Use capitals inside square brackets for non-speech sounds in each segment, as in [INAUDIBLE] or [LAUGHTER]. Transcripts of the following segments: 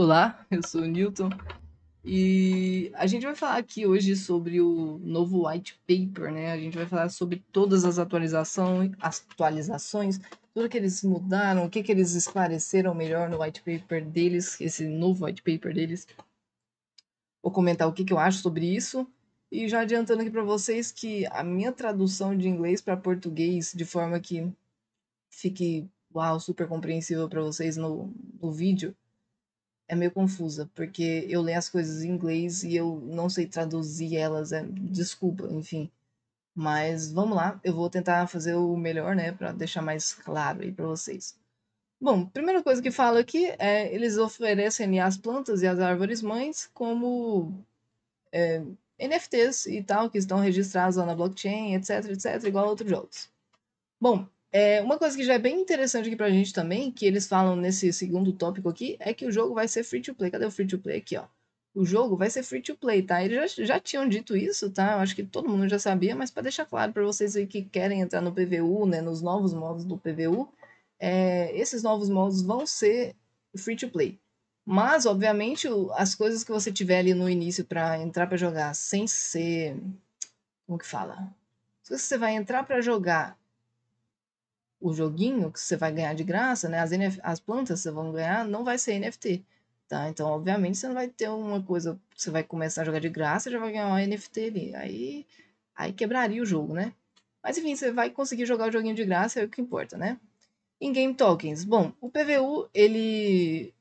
Olá, eu sou o Newton e a gente vai falar aqui hoje sobre o novo white paper, né? A gente vai falar sobre todas as atualizações, atualizações, tudo que eles mudaram, o que, que eles esclareceram melhor no white paper deles, esse novo white paper deles. Vou comentar o que, que eu acho sobre isso. E já adiantando aqui para vocês que a minha tradução de inglês para português, de forma que fique uau, super compreensível para vocês no, no vídeo, é meio confusa, porque eu leio as coisas em inglês e eu não sei traduzir elas, é, desculpa, enfim. Mas vamos lá, eu vou tentar fazer o melhor, né, para deixar mais claro aí para vocês. Bom, primeira coisa que fala aqui é eles oferecem as plantas e as árvores mães como é, NFTs e tal, que estão registrados lá na blockchain, etc, etc, igual a outros jogos. Bom, é, uma coisa que já é bem interessante aqui pra gente também, que eles falam nesse segundo tópico aqui, é que o jogo vai ser free to play. Cadê o free to play aqui, ó? O jogo vai ser free to play, tá? Eles já, já tinham dito isso, tá? Eu acho que todo mundo já sabia, mas para deixar claro para vocês aí que querem entrar no PVU, né, nos novos modos do PVU, é, esses novos modos vão ser free to play. Mas, obviamente, as coisas que você tiver ali no início para entrar para jogar sem ser. Como que fala? Se você vai entrar para jogar o joguinho que você vai ganhar de graça, né? As, NF, as plantas que você vão ganhar não vai ser NFT, tá? Então, obviamente, você não vai ter uma coisa, você vai começar a jogar de graça, já vai ganhar uma NFT ali. Aí, aí quebraria o jogo, né? Mas enfim, você vai conseguir jogar o joguinho de graça, é o que importa, né? Em game tokens, bom, o PVU, ele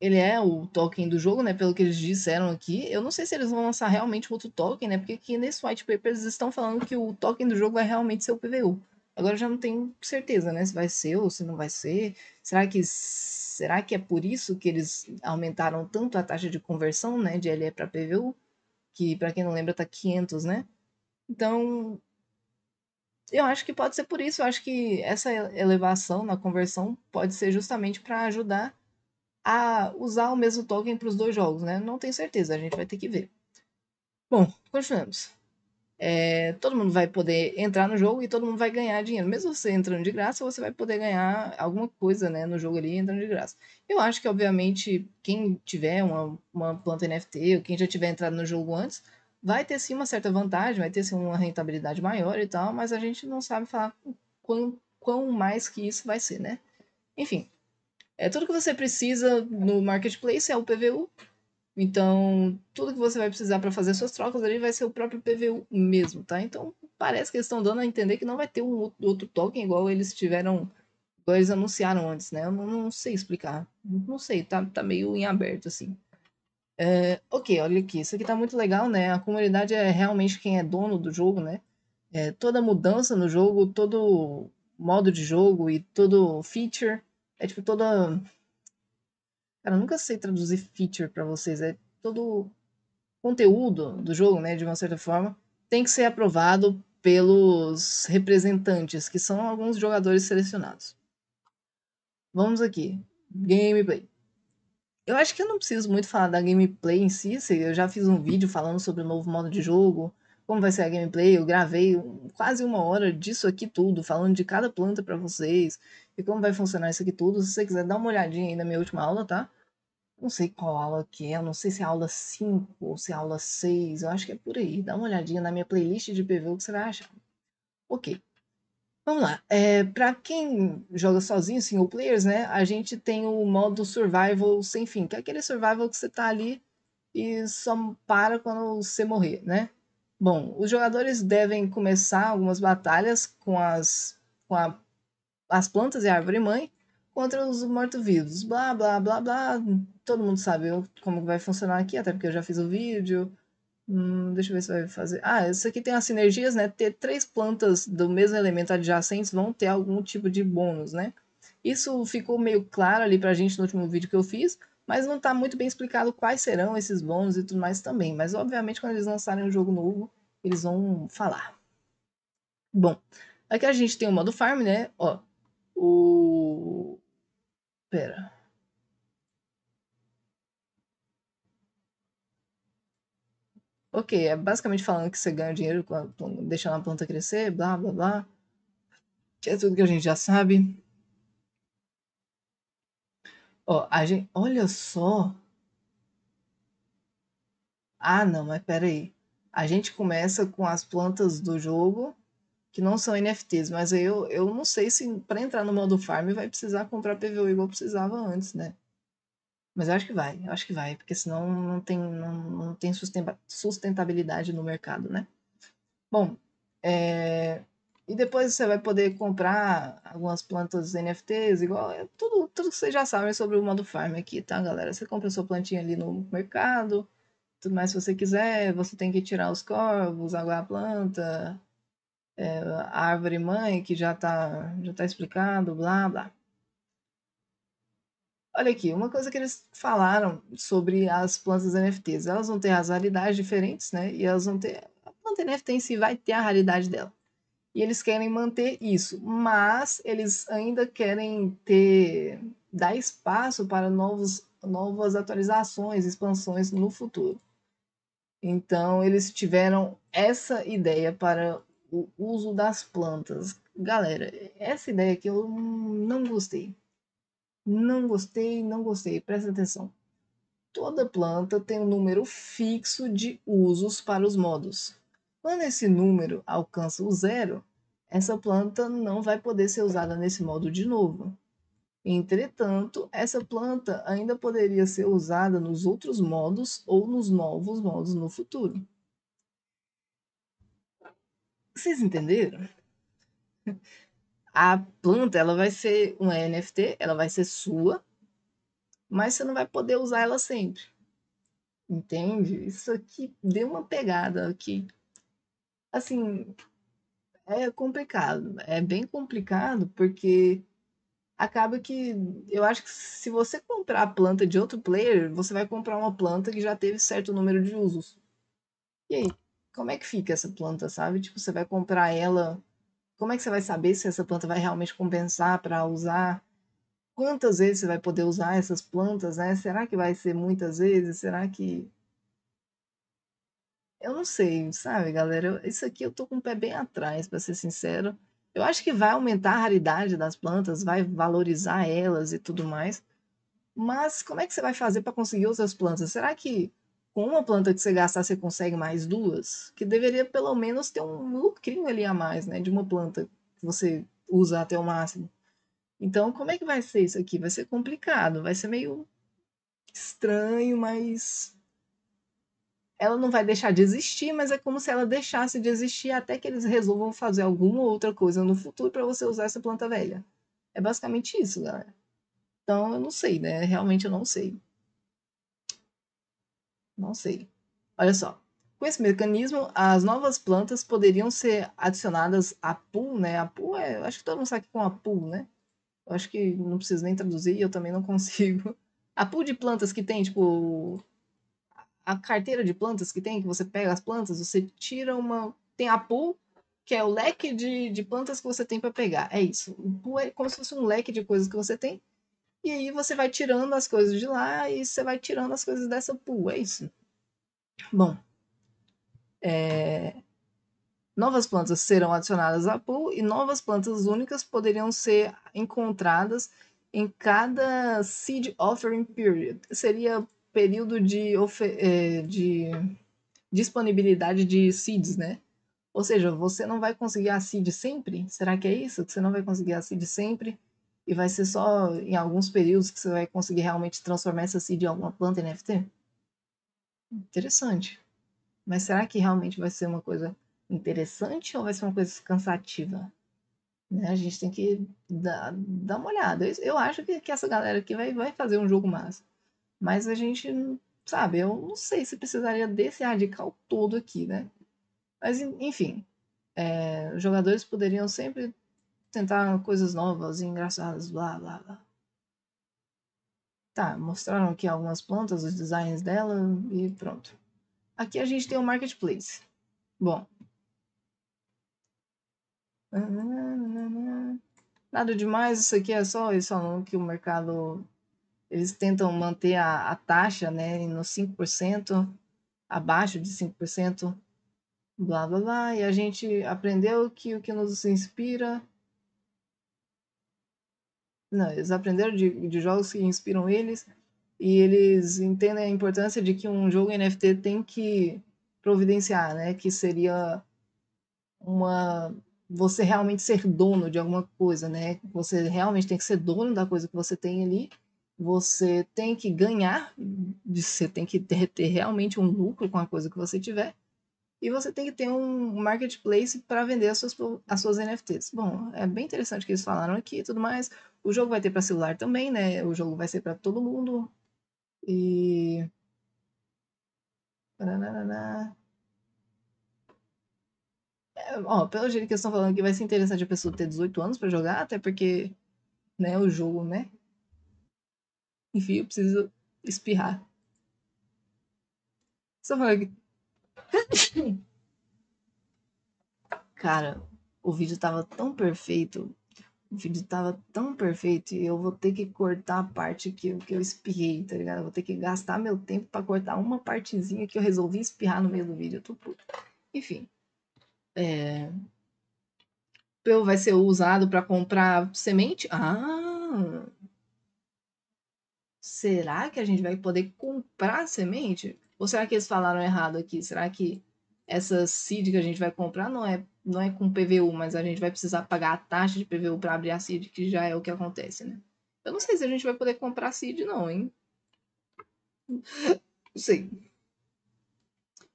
ele é o token do jogo, né? Pelo que eles disseram aqui. Eu não sei se eles vão lançar realmente outro token, né? Porque aqui nesse white paper eles estão falando que o token do jogo vai é realmente ser o PVU. Agora já não tenho certeza, né? Se vai ser ou se não vai ser. Será que será que é por isso que eles aumentaram tanto a taxa de conversão, né, de LE para PVU, que para quem não lembra tá 500, né? Então, eu acho que pode ser por isso. Eu acho que essa elevação na conversão pode ser justamente para ajudar a usar o mesmo token para os dois jogos, né? Não tenho certeza, a gente vai ter que ver. Bom, continuamos é, todo mundo vai poder entrar no jogo e todo mundo vai ganhar dinheiro. Mesmo você entrando de graça, você vai poder ganhar alguma coisa né, no jogo ali entrando de graça. Eu acho que, obviamente, quem tiver uma, uma planta NFT ou quem já tiver entrado no jogo antes, vai ter sim uma certa vantagem, vai ter sim uma rentabilidade maior e tal, mas a gente não sabe falar quão, quão mais que isso vai ser, né? Enfim, é tudo que você precisa no marketplace é o PVU, então, tudo que você vai precisar para fazer suas trocas ali vai ser o próprio PVU mesmo, tá? Então, parece que eles estão dando a entender que não vai ter um outro token igual eles tiveram, igual eles anunciaram antes, né? Eu não, não sei explicar. Não sei, tá, tá meio em aberto, assim. É, ok, olha aqui, isso aqui tá muito legal, né? A comunidade é realmente quem é dono do jogo, né? É, toda mudança no jogo, todo modo de jogo e todo feature, é tipo toda Cara, eu nunca sei traduzir feature para vocês. É todo conteúdo do jogo, né, de uma certa forma, tem que ser aprovado pelos representantes, que são alguns jogadores selecionados. Vamos aqui. Gameplay. Eu acho que eu não preciso muito falar da gameplay em si, eu já fiz um vídeo falando sobre o novo modo de jogo, como vai ser a gameplay, eu gravei quase uma hora disso aqui tudo, falando de cada planta para vocês, e como vai funcionar isso aqui tudo. Se você quiser dar uma olhadinha aí na minha última aula, tá? Não sei qual aula que é, não sei se é aula 5 ou se é aula 6, eu acho que é por aí. Dá uma olhadinha na minha playlist de o que você vai achar. Ok. Vamos lá. É, para quem joga sozinho, single players, né? A gente tem o modo survival sem fim, que é aquele survival que você tá ali e só para quando você morrer, né? Bom, os jogadores devem começar algumas batalhas com, as, com a as plantas e é a árvore mãe contra os mortos-vivos. Blá, blá, blá, blá. Todo mundo sabe como vai funcionar aqui, até porque eu já fiz o vídeo. Hum, deixa eu ver se vai fazer. Ah, isso aqui tem as sinergias, né? Ter três plantas do mesmo elemento adjacentes vão ter algum tipo de bônus, né? Isso ficou meio claro ali pra gente no último vídeo que eu fiz, mas não tá muito bem explicado quais serão esses bônus e tudo mais também. Mas obviamente quando eles lançarem um jogo novo, eles vão falar. Bom, aqui a gente tem o modo farm, né? Ó, o. Pera. Ok, é basicamente falando que você ganha dinheiro deixando a planta crescer, blá blá blá. Que é tudo que a gente já sabe. Ó, a gente. Olha só! Ah, não, mas peraí. A gente começa com as plantas do jogo que não são NFTs, mas eu, eu não sei se para entrar no modo farm vai precisar comprar PVU igual precisava antes, né? Mas eu acho que vai, eu acho que vai, porque senão não tem, não, não tem sustentabilidade no mercado, né? Bom, é... e depois você vai poder comprar algumas plantas NFTs, igual é tudo, tudo que vocês já sabem sobre o modo farm aqui, tá, galera? Você compra sua plantinha ali no mercado, tudo mais se você quiser, você tem que tirar os corvos, aguar a planta, é, a árvore mãe, que já está já tá explicado, blá, blá. Olha aqui, uma coisa que eles falaram sobre as plantas NFTs, elas vão ter as raridades diferentes, né? E elas vão ter. A planta NFT em si vai ter a raridade dela. E eles querem manter isso, mas eles ainda querem ter. dar espaço para novos, novas atualizações, expansões no futuro. Então, eles tiveram essa ideia para o uso das plantas. Galera, essa ideia aqui eu não gostei. Não gostei, não gostei. Presta atenção. Toda planta tem um número fixo de usos para os modos. Quando esse número alcança o zero, essa planta não vai poder ser usada nesse modo de novo. Entretanto, essa planta ainda poderia ser usada nos outros modos ou nos novos modos no futuro. Vocês entenderam? A planta, ela vai ser uma NFT, ela vai ser sua, mas você não vai poder usar ela sempre. Entende? Isso aqui deu uma pegada aqui. Assim, é complicado. É bem complicado porque acaba que eu acho que se você comprar a planta de outro player, você vai comprar uma planta que já teve certo número de usos. E aí? como é que fica essa planta, sabe? Tipo, você vai comprar ela, como é que você vai saber se essa planta vai realmente compensar para usar? Quantas vezes você vai poder usar essas plantas, né? Será que vai ser muitas vezes? Será que eu não sei, sabe, galera? Eu, isso aqui eu tô com o pé bem atrás, para ser sincero. Eu acho que vai aumentar a raridade das plantas, vai valorizar elas e tudo mais. Mas como é que você vai fazer para conseguir outras plantas? Será que uma planta que você gastar, você consegue mais duas, que deveria pelo menos ter um lucrinho ali a mais, né? De uma planta que você usa até o máximo. Então, como é que vai ser isso aqui? Vai ser complicado, vai ser meio estranho, mas ela não vai deixar de existir, mas é como se ela deixasse de existir até que eles resolvam fazer alguma outra coisa no futuro para você usar essa planta velha. É basicamente isso, galera. Então, eu não sei, né? Realmente eu não sei. Não sei. Olha só. Com esse mecanismo, as novas plantas poderiam ser adicionadas à pool, né? A pool é, acho que todo mundo sabe com é a pool, né? Eu acho que não preciso nem traduzir, eu também não [LAUGHS] consigo. A pool de plantas que tem, tipo, a carteira de plantas que tem, que você pega as plantas, você tira uma, tem a pool, que é o leque de, de plantas que você tem para pegar. É isso. O pool é como se fosse um leque de coisas que você tem e aí você vai tirando as coisas de lá e você vai tirando as coisas dessa pool. É isso. Bom. É... Novas plantas serão adicionadas à pool e novas plantas únicas poderiam ser encontradas em cada seed offering period. Seria período de, é, de disponibilidade de seeds, né? Ou seja, você não vai conseguir a seed sempre? Será que é isso? Que você não vai conseguir a seed sempre? E vai ser só em alguns períodos que você vai conseguir realmente transformar essa seed em alguma planta NFT? Interessante. Mas será que realmente vai ser uma coisa interessante ou vai ser uma coisa cansativa? Né? A gente tem que dar, dar uma olhada. Eu, eu acho que, que, essa galera aqui vai, vai fazer um jogo massa. Mas a gente, sabe, eu não sei se precisaria desse radical todo aqui, né? Mas, enfim, é, jogadores poderiam sempre tentar coisas novas e engraçadas, blá blá blá. Tá, mostraram aqui algumas plantas, os designs dela e pronto. Aqui a gente tem o marketplace. Bom. Nada demais, isso aqui é só isso é que o mercado. Eles tentam manter a, a taxa né, no 5%, abaixo de 5%, blá blá blá. E a gente aprendeu que o que nos inspira não, eles aprenderam de, de jogos que inspiram eles e eles entendem a importância de que um jogo NFT tem que providenciar, né? Que seria uma você realmente ser dono de alguma coisa, né? Você realmente tem que ser dono da coisa que você tem ali. Você tem que ganhar, você tem que ter, ter realmente um lucro com a coisa que você tiver. E você tem que ter um marketplace para vender as suas, as suas NFTs. Bom, é bem interessante o que eles falaram aqui e tudo mais. O jogo vai ter para celular também, né? O jogo vai ser para todo mundo. E. É, ó, pelo jeito que eles estão falando que vai ser interessante a pessoa ter 18 anos para jogar, até porque, né, o jogo, né? Enfim, eu preciso espirrar. Só falando que. [COUGHS] Cara, o vídeo tava tão perfeito o vídeo tava tão perfeito e eu vou ter que cortar a parte que, que eu espirrei, tá ligado? vou ter que gastar meu tempo para cortar uma partezinha que eu resolvi espirrar no meio do vídeo. Eu tô puto. Enfim. É... Peu vai ser usado para comprar semente? Ah! Será que a gente vai poder comprar semente? Ou será que eles falaram errado aqui? Será que essa seed que a gente vai comprar não é não é com PVU, mas a gente vai precisar pagar a taxa de PVU para abrir a CID, que já é o que acontece, né? Eu não sei se a gente vai poder comprar CID, não, hein? Não sei.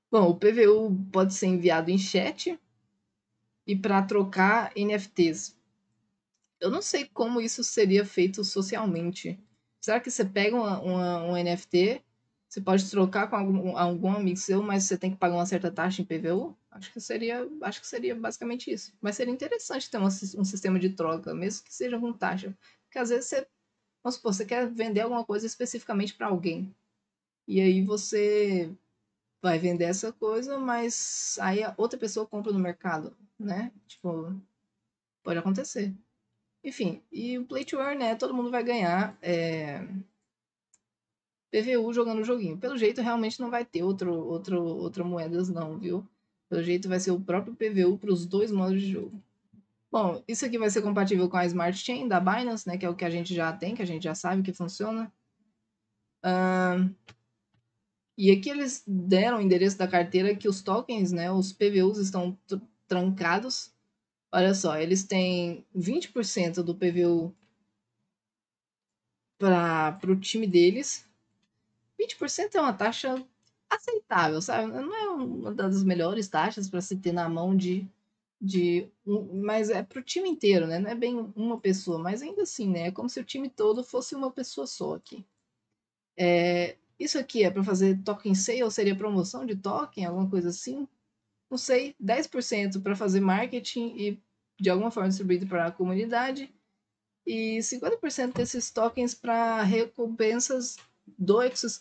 Bom, o PVU pode ser enviado em chat e para trocar NFTs. Eu não sei como isso seria feito socialmente. Será que você pega uma, uma um NFT você pode trocar com algum, algum amigo seu, mas você tem que pagar uma certa taxa em PVU. Acho que seria, acho que seria basicamente isso. Mas seria interessante ter um, um sistema de troca, mesmo que seja com taxa. Porque às vezes você, vamos supor, você quer vender alguma coisa especificamente para alguém. E aí você vai vender essa coisa, mas aí a outra pessoa compra no mercado, né? Tipo, pode acontecer. Enfim, e o play to earn, né? Todo mundo vai ganhar. É, PVU jogando o joguinho. Pelo jeito, realmente não vai ter outro, outro, outra moedas, não, viu? Pelo jeito, vai ser o próprio PVU para os dois modos de jogo. Bom, isso aqui vai ser compatível com a Smart Chain da Binance, né? Que é o que a gente já tem, que a gente já sabe que funciona. Uh, e aqui eles deram o endereço da carteira que os tokens, né? Os PVUs estão trancados. Olha só, eles têm 20% do PVU para o time deles, 20% é uma taxa aceitável, sabe? Não é uma das melhores taxas para se ter na mão de. de mas é para o time inteiro, né? Não é bem uma pessoa, mas ainda assim, né? É como se o time todo fosse uma pessoa só aqui. É, isso aqui é para fazer token sale? Seria promoção de token? Alguma coisa assim? Não sei. 10% para fazer marketing e de alguma forma distribuído para a comunidade. E 50% desses tokens para recompensas do,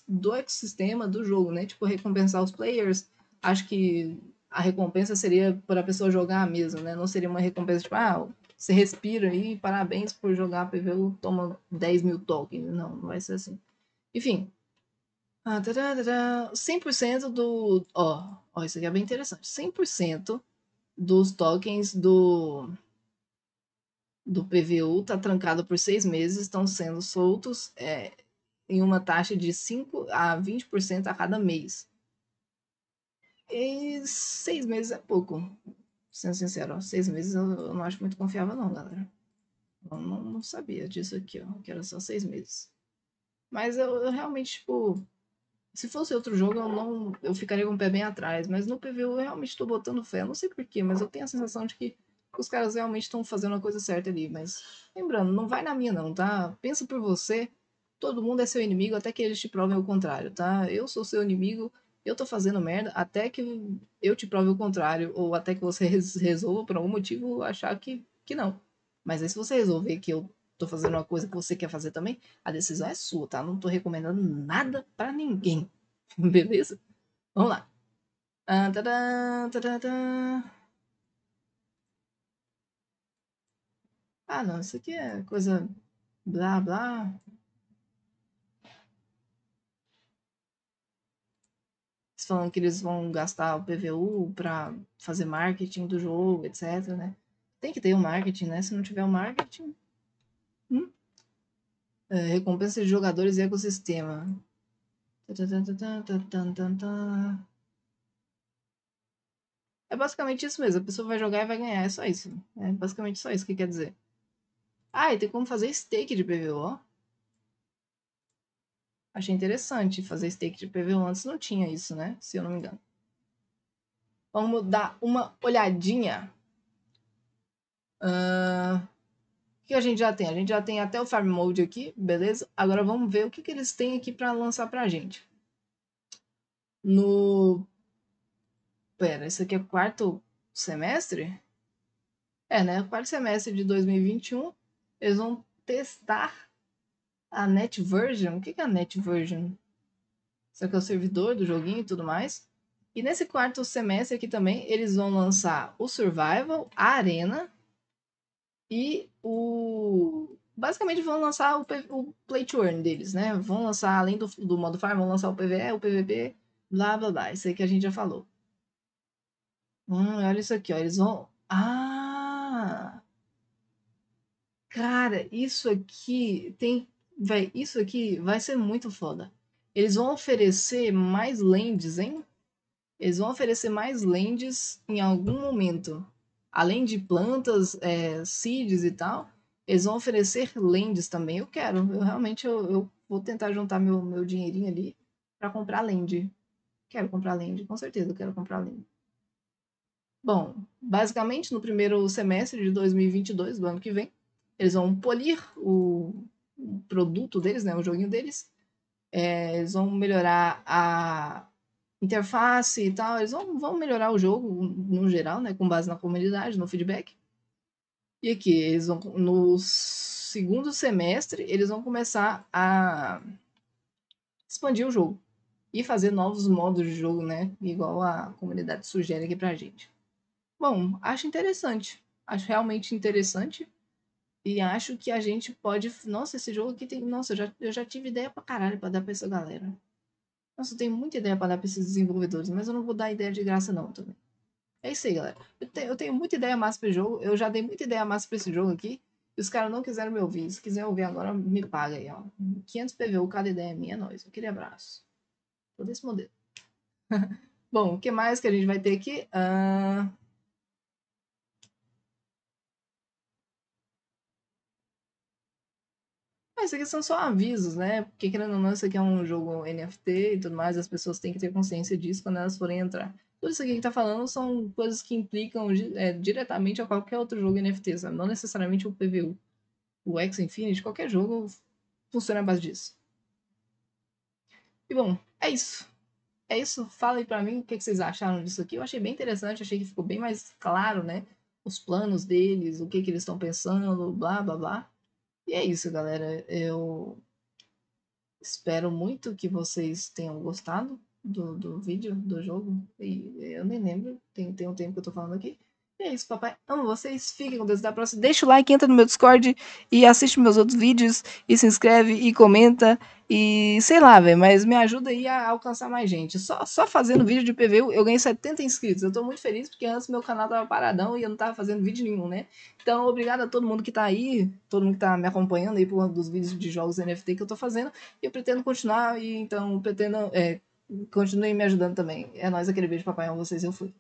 do ecossistema do jogo, né? Tipo, recompensar os players. Acho que a recompensa seria por a pessoa jogar mesmo, né? Não seria uma recompensa tipo, ah, você respira aí, parabéns por jogar PVU, toma 10 mil tokens. Não, não vai ser assim. Enfim. 100% ah, do. Ó, ó, isso aqui é bem interessante. 100% dos tokens do do PVU está trancado por seis meses, estão sendo soltos. É, em uma taxa de 5 a 20% a cada mês. E seis meses é pouco. Sendo sincero, seis meses eu não acho muito confiável, não, galera. Eu não, não sabia disso aqui, ó. Que era só seis meses. Mas eu, eu, realmente, tipo. Se fosse outro jogo, eu não. Eu ficaria com o pé bem atrás. Mas no PV eu realmente estou botando fé. Não sei porquê, mas eu tenho a sensação de que os caras realmente estão fazendo a coisa certa ali. Mas lembrando, não vai na minha, não, tá? Pensa por você todo mundo é seu inimigo até que eles te provem o contrário, tá? Eu sou seu inimigo, eu tô fazendo merda até que eu te prove o contrário, ou até que você resolva por algum motivo achar que, que não. Mas aí se você resolver que eu tô fazendo uma coisa que você quer fazer também, a decisão é sua, tá? Não tô recomendando nada para ninguém. [LAUGHS] Beleza? Vamos lá. Ah, ah, não, isso aqui é coisa blá blá. falando que eles vão gastar o PVU para fazer marketing do jogo, etc, né? Tem que ter o um marketing, né? Se não tiver o um marketing, hum? é, recompensa de jogadores e ecossistema. É basicamente isso mesmo. A pessoa vai jogar e vai ganhar. É só isso. Né? É basicamente só isso que quer dizer. Ah, e tem como fazer stake de PVO. Achei interessante fazer stake de PV. antes, não tinha isso, né? Se eu não me engano. Vamos dar uma olhadinha. Uh, o que a gente já tem? A gente já tem até o Farm Mode aqui, beleza? Agora vamos ver o que, que eles têm aqui para lançar pra gente. No... Pera, isso aqui é quarto semestre? É, né? Quarto semestre de 2021, eles vão testar a Net Version? O que é a Net Version? Será que é o servidor do joguinho e tudo mais? E nesse quarto semestre aqui também, eles vão lançar o Survival, a Arena e o. Basicamente vão lançar o, P... o Play to Earn deles, né? Vão lançar, além do, do modo farm, vão lançar o PVE, o PVP, blá blá blá. Isso aí que a gente já falou. Hum, olha isso aqui, ó. Eles vão. Ah! Cara, isso aqui tem Véi, isso aqui vai ser muito foda. Eles vão oferecer mais lands, hein? Eles vão oferecer mais lands em algum momento. Além de plantas, é, seeds e tal, eles vão oferecer lands também. Eu quero, eu realmente eu, eu vou tentar juntar meu, meu dinheirinho ali para comprar land. Quero comprar land, com certeza eu quero comprar land. Bom, basicamente no primeiro semestre de 2022, do ano que vem, eles vão polir o o produto deles, né, o joguinho deles. É, eles vão melhorar a interface e tal, eles vão, vão melhorar o jogo no geral, né, com base na comunidade, no feedback. E aqui, eles vão, no segundo semestre, eles vão começar a expandir o jogo e fazer novos modos de jogo, né? Igual a comunidade sugere aqui pra gente. Bom, acho interessante. Acho realmente interessante. E acho que a gente pode. Nossa, esse jogo aqui tem. Nossa, eu já, eu já tive ideia pra caralho pra dar pra essa galera. Nossa, eu tenho muita ideia pra dar pra esses desenvolvedores, mas eu não vou dar ideia de graça, não, também. É isso aí, galera. Eu, te, eu tenho muita ideia massa pro jogo. Eu já dei muita ideia massa pra esse jogo aqui. E os caras não quiseram me ouvir. Se quiser ouvir agora, me paga aí, ó. 500 PVU, cada ideia é minha, é nóis. Aquele abraço. Todo esse modelo. [LAUGHS] Bom, o que mais que a gente vai ter aqui? Uh... Mas ah, isso aqui são só avisos, né? Porque querendo ou não, isso aqui é um jogo NFT e tudo mais, as pessoas têm que ter consciência disso quando elas forem entrar. Tudo isso aqui que tá falando são coisas que implicam é, diretamente a qualquer outro jogo NFT, sabe? Não necessariamente o PVU. O X Infinity, qualquer jogo funciona a base disso. E bom, é isso. É isso. Fala aí pra mim o que, que vocês acharam disso aqui. Eu achei bem interessante, achei que ficou bem mais claro, né? Os planos deles, o que, que eles estão pensando, blá blá blá. E é isso, galera. Eu espero muito que vocês tenham gostado do, do vídeo, do jogo. E eu nem lembro, tem, tem um tempo que eu tô falando aqui é isso, papai. Amo vocês. Fiquem com Deus. Até a próxima. Deixa o like, entra no meu Discord e assiste meus outros vídeos. E se inscreve e comenta. E sei lá, velho. Mas me ajuda aí a alcançar mais gente. Só, só fazendo vídeo de PV eu ganhei 70 inscritos. Eu tô muito feliz porque antes meu canal tava paradão e eu não tava fazendo vídeo nenhum, né? Então, obrigado a todo mundo que tá aí. Todo mundo que tá me acompanhando aí por um dos vídeos de jogos NFT que eu tô fazendo. E eu pretendo continuar. E então, pretendo. É, continuem me ajudando também. É nóis, aquele beijo, papai. Amo vocês. Eu fui.